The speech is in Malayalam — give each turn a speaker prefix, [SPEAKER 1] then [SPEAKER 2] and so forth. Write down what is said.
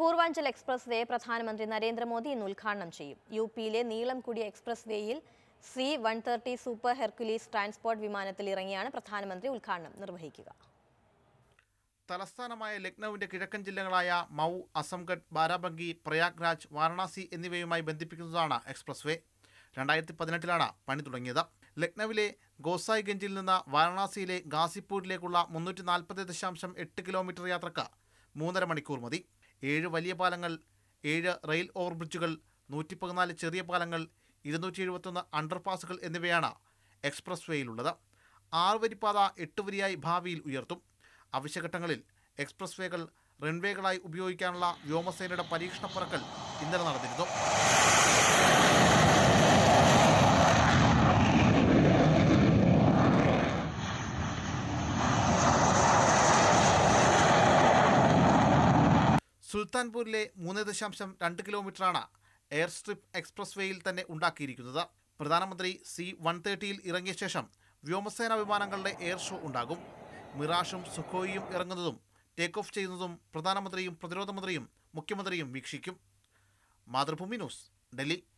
[SPEAKER 1] പൂർവാഞ്ചൽ എക്സ്പ്രസ് വേ പ്രധാനമന്ത്രി നരേന്ദ്രമോദി ഇന്ന് ഉദ്ഘാടനം ചെയ്യും യു പിയിലെ നീളം എക്സ്പ്രസ് വേയിൽ C one thirty super Hercules transport വിമാനത്തിൽ ഇറങ്ങിയാണ് പ്രധാനമന്ത്രി ഉദ്ഘാടനം നിർവഹിക്കുക
[SPEAKER 2] തലസ്ഥാനമായ ലക്നൌവിന്റെ കിഴക്കൻ ജില്ലകളായ മൗ അസംഗഡ് ബാരാബങ്കി പ്രയാഗ്രാജ് വാരണാസി എന്നിവയുമായി ബന്ധിപ്പിക്കുന്നതാണ് എക്സ്പ്രസ് വേ രണ്ടായിരത്തി പതിനെട്ടിലാണ് പണി തുടങ്ങിയത് ലക്നൌവിലെ ഗോസായ്ഗഞ്ചിൽ നിന്ന് വാരണാസിയിലെ ഗാസിപ്പൂരിലേക്കുള്ള മുന്നൂറ്റി നാൽപ്പത് ദശാംശം എട്ട് കിലോമീറ്റർ യാത്രക്ക് മൂന്നര മണിക്കൂർ മതി ഏഴ് വലിയ പാലങ്ങൾ ഏഴ് റെയിൽ ഓവർബ്രിഡ്ജുകൾ നൂറ്റി പതിനാല് ചെറിയ പാലങ്ങൾ ഇരുന്നൂറ്റി എഴുപത്തൊന്ന് അണ്ടർപാസുകൾ എന്നിവയാണ് എക്സ്പ്രസ് വേയിലുള്ളത് ആറ് വരിപ്പാത എട്ട് വരിയായി ഭാവിയിൽ ഉയർത്തും അവശ്യഘട്ടങ്ങളിൽ എക്സ്പ്രസ് വേകൾ റൺവേകളായി ഉപയോഗിക്കാനുള്ള വ്യോമസേനയുടെ പരീക്ഷണ പറക്കൽ ഇന്നലെ നടന്നിരുന്നു സുൽത്താൻപൂരിലെ മൂന്ന് ദശാംശം രണ്ട് കിലോമീറ്ററാണ് എയർ സ്ട്രിപ്പ് എക്സ്പ്രസ് വേയിൽ തന്നെ ഉണ്ടാക്കിയിരിക്കുന്നത് പ്രധാനമന്ത്രി സി വൺ തേർട്ടിയിൽ ഇറങ്ങിയ ശേഷം വ്യോമസേന വിമാനങ്ങളുടെ എയർ ഷോ ഉണ്ടാകും മിറാഷും സുഖോയിയും ഇറങ്ങുന്നതും ടേക്ക് ഓഫ് ചെയ്യുന്നതും പ്രധാനമന്ത്രിയും പ്രതിരോധ മന്ത്രിയും മുഖ്യമന്ത്രിയും വീക്ഷിക്കും മാതൃഭൂമി ന്യൂസ് ഡൽഹി